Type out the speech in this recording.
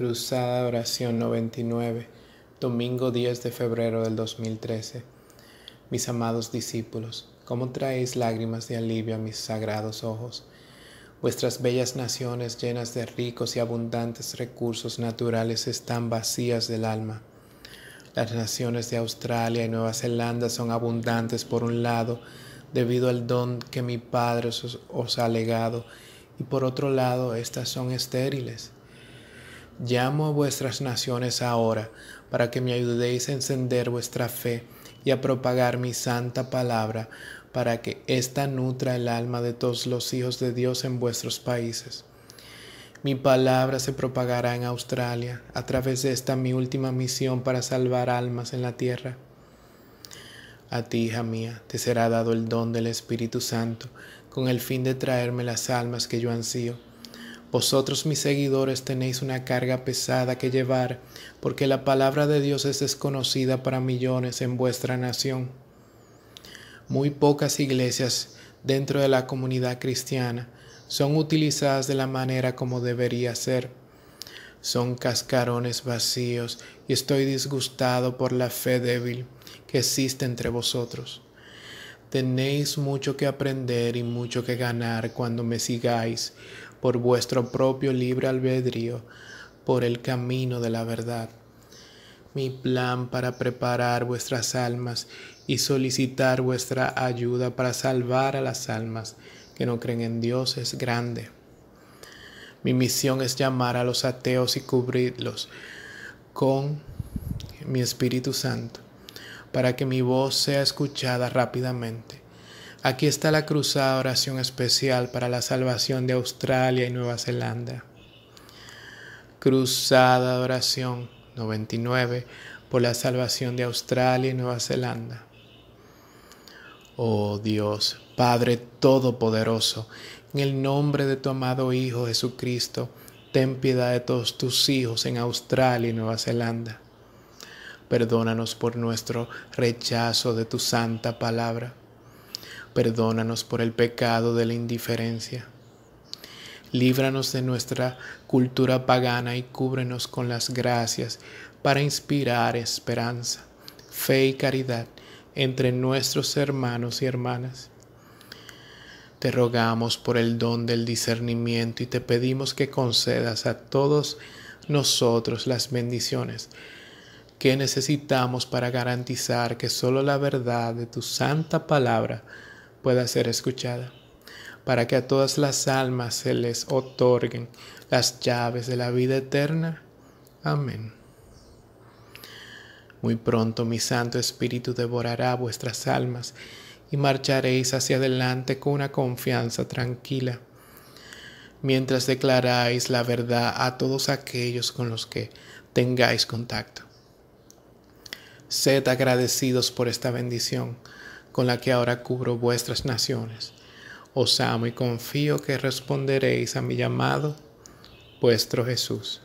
Cruzada Oración 99, domingo 10 de febrero del 2013. Mis amados discípulos, ¿cómo traéis lágrimas de alivio a mis sagrados ojos? Vuestras bellas naciones llenas de ricos y abundantes recursos naturales están vacías del alma. Las naciones de Australia y Nueva Zelanda son abundantes por un lado debido al don que mi Padre os, os ha legado y por otro lado estas son estériles Llamo a vuestras naciones ahora, para que me ayudéis a encender vuestra fe y a propagar mi santa palabra, para que ésta nutra el alma de todos los hijos de Dios en vuestros países. Mi palabra se propagará en Australia a través de esta mi última misión para salvar almas en la tierra. A ti, hija mía, te será dado el don del Espíritu Santo con el fin de traerme las almas que yo ansío vosotros mis seguidores tenéis una carga pesada que llevar, porque la palabra de Dios es desconocida para millones en vuestra nación. Muy pocas iglesias dentro de la comunidad cristiana son utilizadas de la manera como debería ser. Son cascarones vacíos y estoy disgustado por la fe débil que existe entre vosotros. Tenéis mucho que aprender y mucho que ganar cuando me sigáis por vuestro propio libre albedrío, por el camino de la verdad. Mi plan para preparar vuestras almas y solicitar vuestra ayuda para salvar a las almas que no creen en Dios es grande. Mi misión es llamar a los ateos y cubrirlos con mi Espíritu Santo para que mi voz sea escuchada rápidamente. Aquí está la cruzada oración especial para la salvación de Australia y Nueva Zelanda. Cruzada oración 99 por la salvación de Australia y Nueva Zelanda. Oh Dios, Padre Todopoderoso, en el nombre de tu amado Hijo Jesucristo, ten piedad de todos tus hijos en Australia y Nueva Zelanda. Perdónanos por nuestro rechazo de tu santa palabra. Perdónanos por el pecado de la indiferencia. Líbranos de nuestra cultura pagana y cúbrenos con las gracias para inspirar esperanza, fe y caridad entre nuestros hermanos y hermanas. Te rogamos por el don del discernimiento y te pedimos que concedas a todos nosotros las bendiciones ¿Qué necesitamos para garantizar que solo la verdad de tu santa palabra pueda ser escuchada, para que a todas las almas se les otorguen las llaves de la vida eterna. Amén. Muy pronto mi Santo Espíritu devorará vuestras almas y marcharéis hacia adelante con una confianza tranquila, mientras declaráis la verdad a todos aquellos con los que tengáis contacto. Sed agradecidos por esta bendición con la que ahora cubro vuestras naciones. Os amo y confío que responderéis a mi llamado, vuestro Jesús.